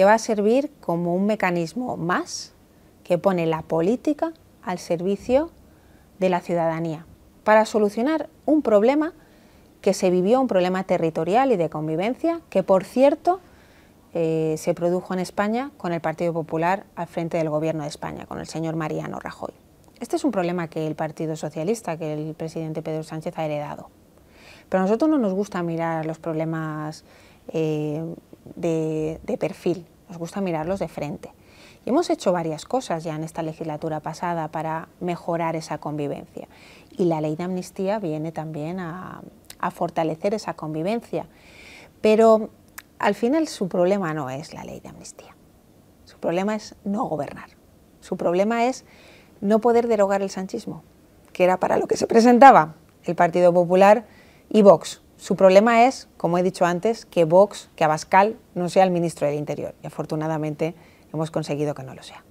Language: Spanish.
que va a servir como un mecanismo más que pone la política al servicio de la ciudadanía para solucionar un problema que se vivió, un problema territorial y de convivencia, que por cierto eh, se produjo en España con el Partido Popular al frente del Gobierno de España, con el señor Mariano Rajoy. Este es un problema que el Partido Socialista, que el presidente Pedro Sánchez ha heredado. Pero a nosotros no nos gusta mirar los problemas eh, de, perfil, nos gusta mirarlos de frente. Y hemos hecho varias cosas ya en esta legislatura pasada para mejorar esa convivencia. Y la ley de amnistía viene también a, a fortalecer esa convivencia. Pero al final su problema no es la ley de amnistía. Su problema es no gobernar. Su problema es no poder derogar el sanchismo, que era para lo que se presentaba el Partido Popular y Vox. Su problema es, como he dicho antes, que Vox, que Abascal no sea el ministro del Interior. Y afortunadamente hemos conseguido que no lo sea.